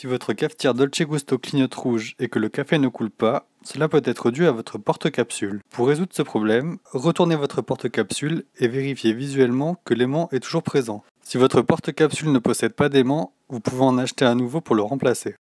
Si votre cafetière Dolce Gusto clignote rouge et que le café ne coule pas, cela peut être dû à votre porte-capsule. Pour résoudre ce problème, retournez votre porte-capsule et vérifiez visuellement que l'aimant est toujours présent. Si votre porte-capsule ne possède pas d'aimant, vous pouvez en acheter un nouveau pour le remplacer.